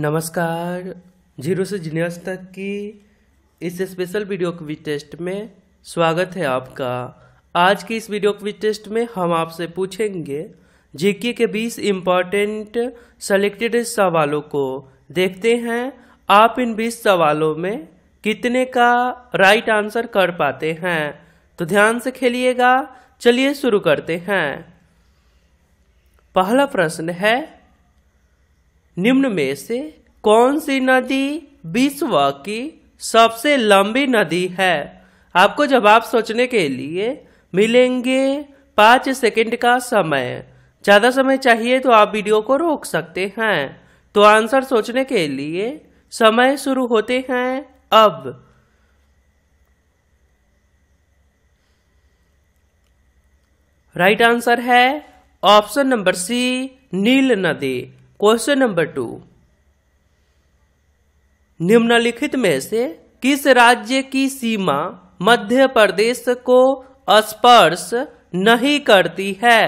नमस्कार जीरो से जीनियस तक की इस स्पेशल वीडियो क्विज टेस्ट में स्वागत है आपका आज की इस वीडियो क्विज टेस्ट में हम आपसे पूछेंगे जीके के 20 इम्पॉर्टेंट सेलेक्टेड सवालों को देखते हैं आप इन 20 सवालों में कितने का राइट आंसर कर पाते हैं तो ध्यान से खेलिएगा चलिए शुरू करते हैं पहला प्रश्न है निम्न में से कौन सी नदी विश्व की सबसे लंबी नदी है आपको जवाब सोचने के लिए मिलेंगे पांच सेकंड का समय ज़्यादा समय चाहिए तो आप वीडियो को रोक सकते हैं तो आंसर सोचने के लिए समय शुरू होते हैं अब राइट आंसर है ऑप्शन नंबर सी नील नदी क्वेश्चन नंबर टू निम्नलिखित में से किस राज्य की सीमा मध्य प्रदेश को स्पर्श नहीं करती है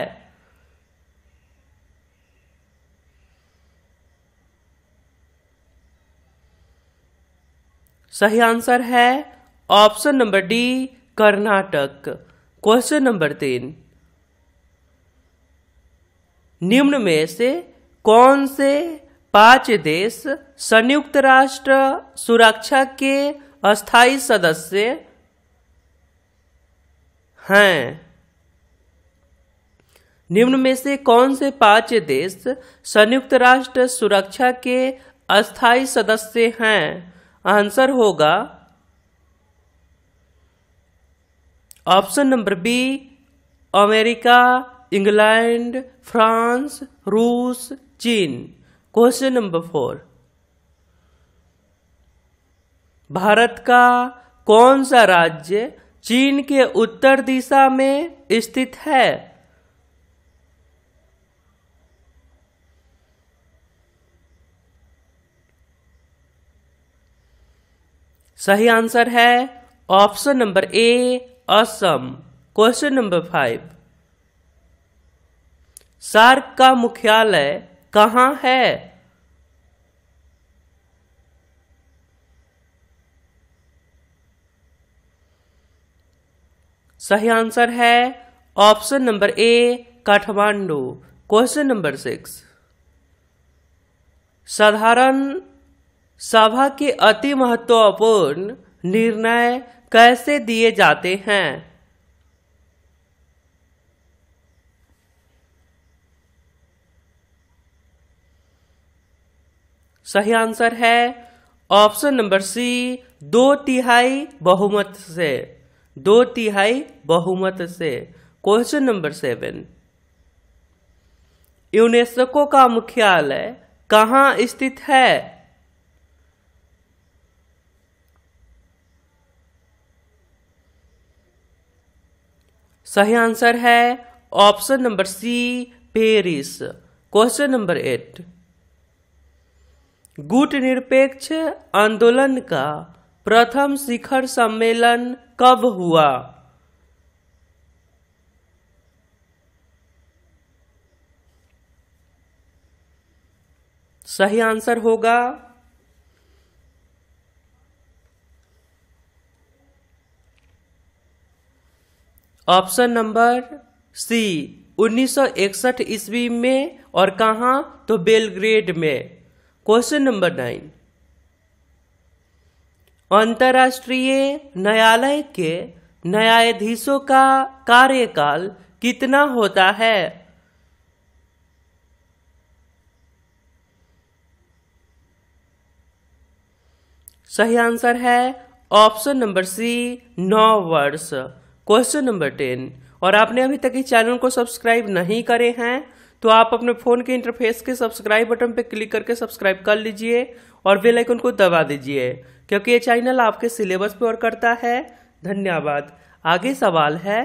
सही आंसर है option number D Karnataka question number तीन निम्न में से कौन से पांच देश संयुक्त राष्ट्र सुरक्षा के अस्थायी सदस्य हैं निम्न में से कौन से पांच देश संयुक्त राष्ट्र सुरक्षा के अस्थायी सदस्य हैं आंसर होगा option number B America England France रूस चीन क्वेश्चन नंबर फोर भारत का कौन सा राज्य चीन के उत्तर दिशा में स्थित है सही आंसर है option number A Assam question number five SAARC का मुख्यालय कहाँ है सही आंसर है option number A Kathmandu question number six साधारण सभा के अति महत्वपूर्ण निर्णय कैसे दिए जाते हैं सही आंसर है ऑप्शन नंबर सी दो तिहाई बहुमत से दो तिहाई बहुमत से क्वेश्चन नंबर सेवन यूनेस्को का मुख्यालय कहाँ स्थित है सही आंसर है option number C Paris question number eight गुट निरपेक्ष आंदोलन का प्रथम शिखर सम्मेलन कब हुआ सही आंसर होगा ऑप्शन नंबर सी 1961 ईस्वी में और कहा तो बेलग्रेड में क्वेश्चन नंबर नाइन अंतर्राष्ट्रीय न्यायालय के न्यायाधीशों का कार्यकाल कितना होता है सही आंसर है ऑप्शन नंबर सी नौ वर्ष क्वेश्चन नंबर टेन और आपने अभी तक इस चैनल को सब्सक्राइब नहीं करे हैं तो आप अपने फ़ोन के इंटरफेस के सब्सक्राइब बटन पर क्लिक करके सब्सक्राइब कर लीजिए और बेल आइकन को दबा दीजिए क्योंकि ये चैनल आपके सिलेबस पर करता है धन्यवाद आगे सवाल है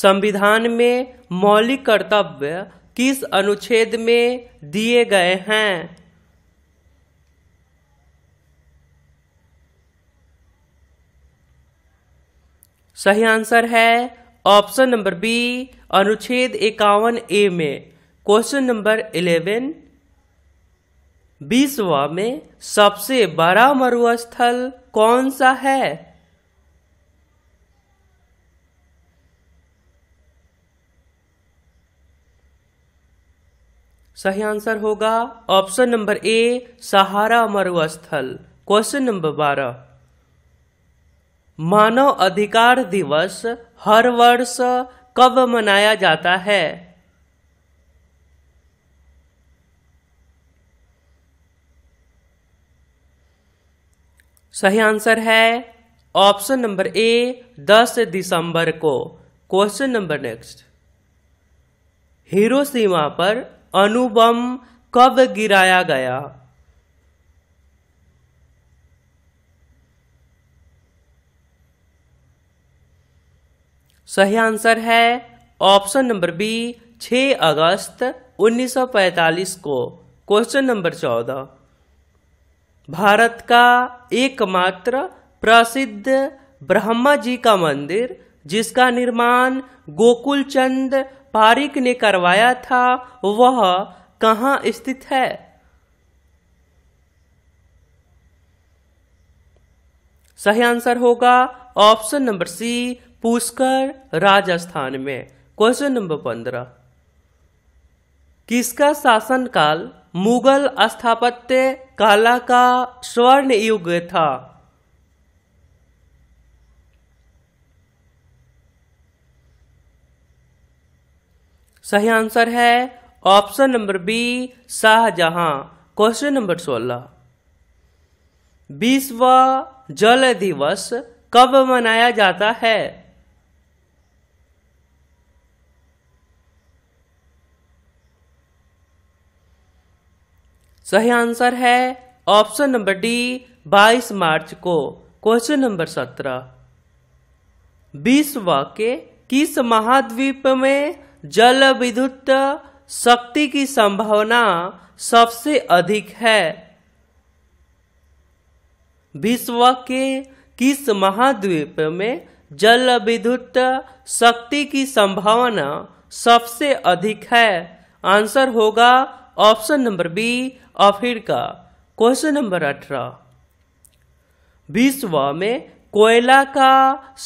संविधान में मौलिक कर्तव्य किस अनुच्छेद में दिए गए हैं सही आंसर है ऑप्शन नंबर बी अनुच्छेद इक्यावन ए में क्वेश्चन नंबर इलेवन बीसवा में सबसे बड़ा मरुस्थल कौन सा है सही आंसर होगा ऑप्शन नंबर ए सहारा मरुस्थल क्वेश्चन नंबर बारह मानव अधिकार दिवस हर वर्ष कब मनाया जाता है सही आंसर है ऑप्शन नंबर ए 10 दिसंबर को क्वेश्चन नंबर नेक्स्ट सीमा पर अनुबम कब गिराया गया सही आंसर है ऑप्शन नंबर बी 6 अगस्त 1945 को क्वेश्चन नंबर 14 भारत का एकमात्र प्रसिद्ध ब्रह्मा जी का मंदिर जिसका निर्माण गोकुल चंद पारिक ने करवाया था वह कहा स्थित है सही आंसर होगा option number C Pushkar Rajasthan में क्वेश्चन नंबर पंद्रह किसका शासनकाल मुगल स्थापत्य कला का स्वर्ण युग था सही आंसर है option number B Shahjahan question number सोलह विश्व जल दिवस कब मनाया जाता है सही आंसर है ऑप्शन नंबर डी 22 मार्च को क्वेश्चन नंबर 17 विश्व के किस महाद्वीप में जल विद्युत शक्ति की संभावना सबसे अधिक है विश्व के किस महाद्वीप में जल विद्युत शक्ति की संभावना सबसे अधिक है आंसर होगा option number B Africa question number अठारह विश्व में कोयला का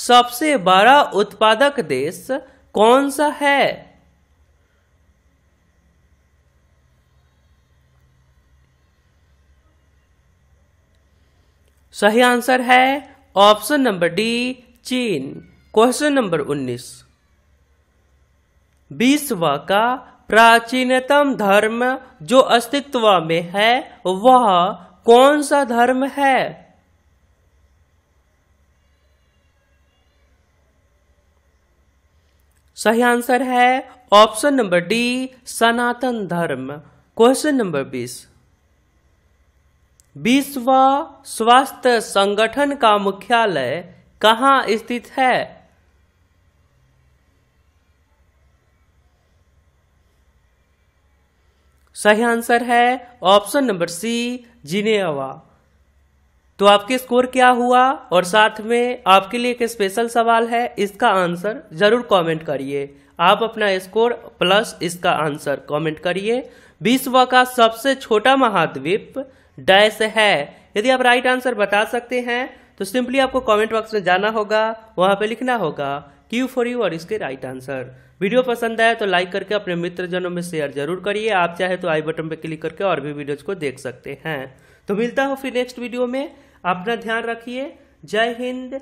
सबसे बड़ा उत्पादक देश कौन सा है सही आंसर है ऑप्शन नंबर डी चीन क्वेश्चन नंबर उन्नीस विश्व का प्राचीनतम धर्म जो अस्तित्व में है वह कौन सा धर्म है सही आंसर है ऑप्शन नंबर डी सनातन धर्म क्वेश्चन नंबर बीस विश्व स्वास्थ्य संगठन का मुख्यालय कहाँ स्थित है सही आंसर है ऑप्शन नंबर सी जिनेवा तो आपके स्कोर क्या हुआ और साथ में आपके लिए एक स्पेशल सवाल है इसका आंसर जरूर कमेंट करिए आप अपना स्कोर प्लस इसका आंसर कमेंट करिए विश्व का सबसे छोटा महाद्वीप डैश है यदि आप राइट आंसर बता सकते हैं तो सिंपली आपको कमेंट बॉक्स में जाना होगा वहां पे लिखना होगा क्यू फॉर यू और इसके राइट आंसर वीडियो पसंद आया तो लाइक करके अपने मित्रजनों में शेयर जरूर करिए आप चाहे तो आई बटन पर क्लिक करके और भी वीडियोज को देख सकते हैं तो मिलता हूँ फिर नेक्स्ट वीडियो में अपना ध्यान रखिए जय हिंद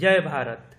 जय भारत